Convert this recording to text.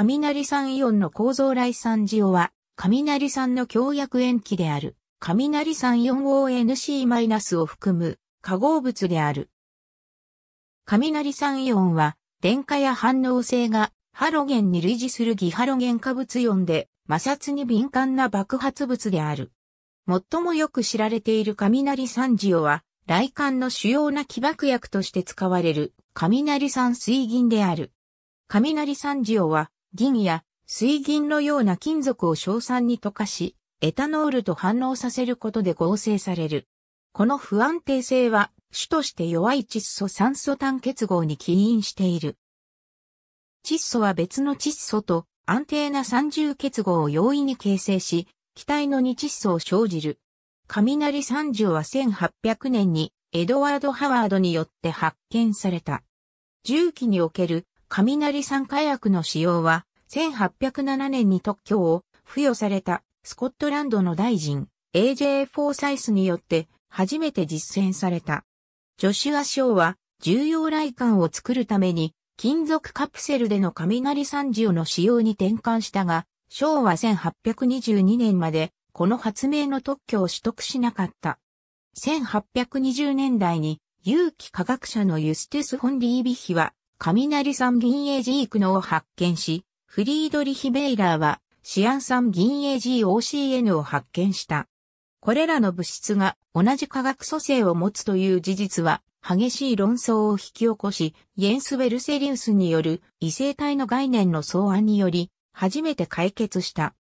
雷酸イオンの構造来酸ジオは、雷酸の強薬塩基である、雷酸 4ONC- を含む化合物である。雷酸イオンは、電化や反応性がハロゲンに類似するギハロゲン化物イオンで、摩擦に敏感な爆発物である。最もよく知られている雷酸ジオは、雷管の主要な起爆薬として使われる雷酸水銀である。雷酸ジオは、銀や水銀のような金属を硝酸に溶かし、エタノールと反応させることで合成される。この不安定性は主として弱い窒素酸素単結合に起因している。窒素は別の窒素と安定な三重結合を容易に形成し、気体の二窒素を生じる。雷三重は1800年にエドワード・ハワードによって発見された。重機における雷酸化薬の使用は、1807年に特許を付与されたスコットランドの大臣 AJ フォーサイスによって初めて実践された。ジョシュア・ショーは重要雷管を作るために金属カプセルでの雷酸塩の使用に転換したが、ショーは1822年までこの発明の特許を取得しなかった。1820年代に有機化学者のユステス・フォン・リービヒは雷産銀英ジークノを発見し、フリードリヒ・ベイラーはシアン酸銀英ー OCN を発見した。これらの物質が同じ化学組成を持つという事実は激しい論争を引き起こし、イェンス・ベルセリウスによる異性体の概念の草案により初めて解決した。